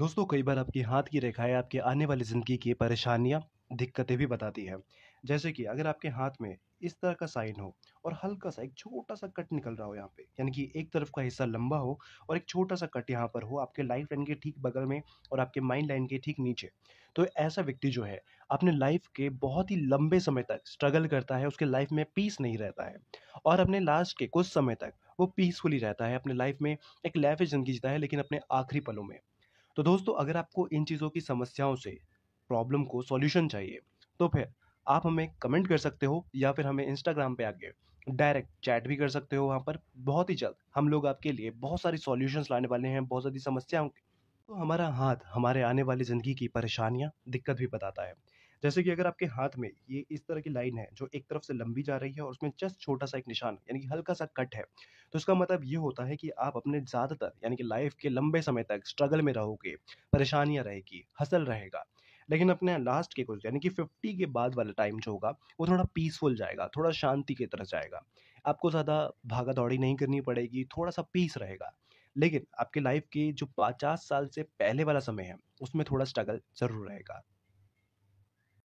दोस्तों कई बार आपकी हाथ की रेखाएं आपके आने वाली ज़िंदगी की परेशानियां दिक्कतें भी बताती है जैसे कि अगर आपके हाथ में इस तरह का साइन हो और हल्का सा एक छोटा सा कट निकल रहा हो यहाँ पे यानी कि एक तरफ का हिस्सा लंबा हो और एक छोटा सा कट यहाँ पर हो आपके लाइफ लाइन के ठीक बगल में और आपके माइंड लाइन के ठीक नीचे तो ऐसा व्यक्ति जो है अपने लाइफ के बहुत ही लंबे समय तक स्ट्रगल करता है उसके लाइफ में पीस नहीं रहता है और अपने लास्ट के कुछ समय तक वो पीसफुली रहता है अपने लाइफ में एक लाइफ ज़िंदगी जीता है लेकिन अपने आखिरी पलों में तो दोस्तों अगर आपको इन चीज़ों की समस्याओं से प्रॉब्लम को सॉल्यूशन चाहिए तो फिर आप हमें कमेंट कर सकते हो या फिर हमें इंस्टाग्राम पे आके डायरेक्ट चैट भी कर सकते हो वहाँ पर बहुत ही जल्द हम लोग आपके लिए बहुत सारी सॉल्यूशंस लाने वाले हैं बहुत सारी समस्याओं के तो हमारा हाथ हमारे आने वाली ज़िंदगी की परेशानियाँ दिक्कत भी बताता है जैसे कि अगर आपके हाथ में ये इस तरह की लाइन है जो एक तरफ से लंबी जा रही है और उसमें जस्ट छोटा सा एक निशान यानी कि हल्का सा कट है तो इसका मतलब ये होता है कि आप अपने ज़्यादातर यानी कि लाइफ के लंबे समय तक स्ट्रगल में रहोगे परेशानियाँ रहेगी हसल रहेगा लेकिन अपने लास्ट के कुछ यानी कि फिफ्टी के बाद वाला टाइम जो होगा वो थोड़ा पीसफुल जाएगा थोड़ा शांति की तरह जाएगा आपको ज़्यादा भागा दौड़ी नहीं करनी पड़ेगी थोड़ा सा पीस रहेगा लेकिन आपके लाइफ के जो पचास साल से पहले वाला समय है उसमें थोड़ा स्ट्रगल ज़रूर रहेगा